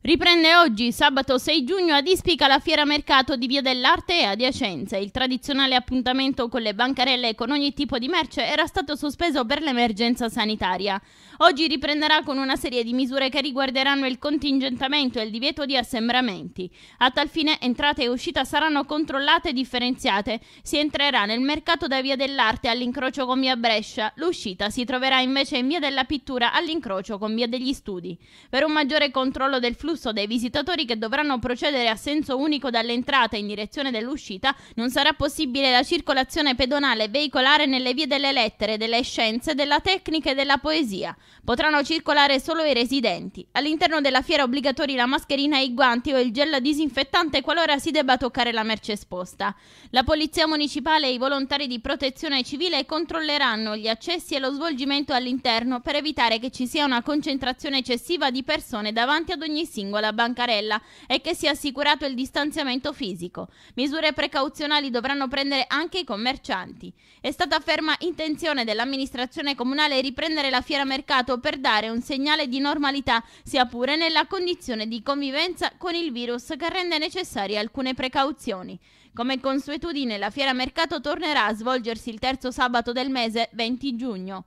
Riprende oggi, sabato 6 giugno, ad Ispica la Fiera Mercato di Via dell'Arte e adiacenze. Il tradizionale appuntamento con le bancarelle e con ogni tipo di merce era stato sospeso per l'emergenza sanitaria. Oggi riprenderà con una serie di misure che riguarderanno il contingentamento e il divieto di assembramenti. A tal fine entrate e uscita saranno controllate e differenziate. Si entrerà nel mercato da Via dell'Arte all'incrocio con Via Brescia, l'uscita si troverà invece in Via della Pittura all'incrocio con Via degli Studi. Per un maggiore controllo del flusso flusso dei visitatori che dovranno procedere a senso unico dall'entrata in direzione dell'uscita, non sarà possibile la circolazione pedonale veicolare nelle vie delle lettere, delle scienze, della tecnica e della poesia. Potranno circolare solo i residenti. All'interno della fiera obbligatori la mascherina e i guanti o il gel disinfettante qualora si debba toccare la merce esposta. La polizia municipale e i volontari di protezione civile controlleranno gli accessi e lo svolgimento all'interno per evitare che ci sia una concentrazione eccessiva di persone davanti ad ogni sito singola bancarella e che sia assicurato il distanziamento fisico. Misure precauzionali dovranno prendere anche i commercianti. È stata ferma intenzione dell'amministrazione comunale riprendere la fiera mercato per dare un segnale di normalità, sia pure nella condizione di convivenza con il virus che rende necessarie alcune precauzioni. Come consuetudine, la fiera mercato tornerà a svolgersi il terzo sabato del mese, 20 giugno.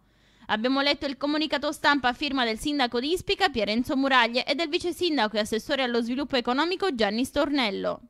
Abbiamo letto il comunicato stampa a firma del sindaco di Ispica Pierenzo Muraglie e del vice sindaco e assessore allo sviluppo economico Gianni Stornello.